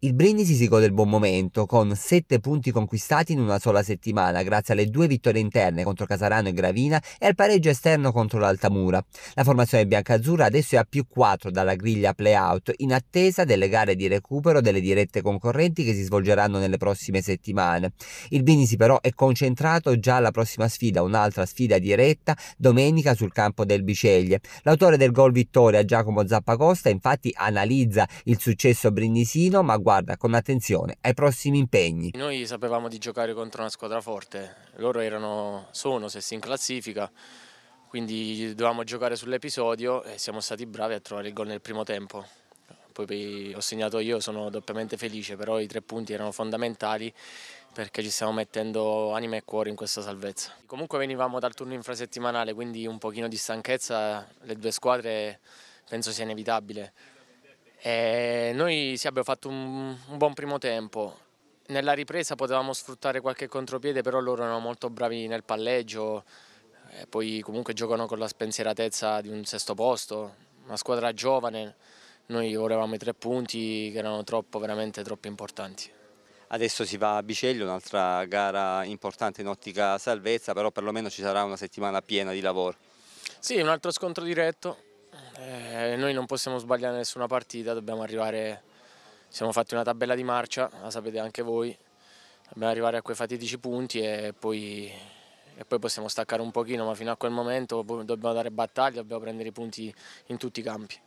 Il Brindisi si gode il buon momento, con 7 punti conquistati in una sola settimana, grazie alle due vittorie interne contro Casarano e Gravina e al pareggio esterno contro l'Altamura. La formazione biancazzurra adesso è a più 4 dalla griglia play-out, in attesa delle gare di recupero delle dirette concorrenti che si svolgeranno nelle prossime settimane. Il Brindisi però è concentrato già alla prossima sfida, un'altra sfida diretta, domenica sul campo del Biceglie. L'autore del gol vittoria, Giacomo Zappacosta, infatti analizza il successo brindisino, ma guarda guarda con attenzione ai prossimi impegni. Noi sapevamo di giocare contro una squadra forte, loro erano, sono sessi in classifica, quindi dovevamo giocare sull'episodio e siamo stati bravi a trovare il gol nel primo tempo. Poi ho segnato io, sono doppiamente felice, però i tre punti erano fondamentali perché ci stiamo mettendo anima e cuore in questa salvezza. Comunque venivamo dal turno infrasettimanale, quindi un pochino di stanchezza, le due squadre penso sia inevitabile. E eh, noi sì, abbiamo fatto un, un buon primo tempo, nella ripresa potevamo sfruttare qualche contropiede, però loro erano molto bravi nel palleggio, e eh, poi comunque giocano con la spensieratezza di un sesto posto, una squadra giovane, noi volevamo i tre punti che erano troppo, veramente troppo importanti. Adesso si va a Bicelli, un'altra gara importante in ottica salvezza, però perlomeno ci sarà una settimana piena di lavoro. Sì, un altro scontro diretto, eh, noi non possiamo sbagliare nessuna partita, dobbiamo arrivare, siamo fatti una tabella di marcia, la sapete anche voi, dobbiamo arrivare a quei fatidici punti e poi, e poi possiamo staccare un pochino, ma fino a quel momento boh, dobbiamo dare battaglia, dobbiamo prendere i punti in tutti i campi.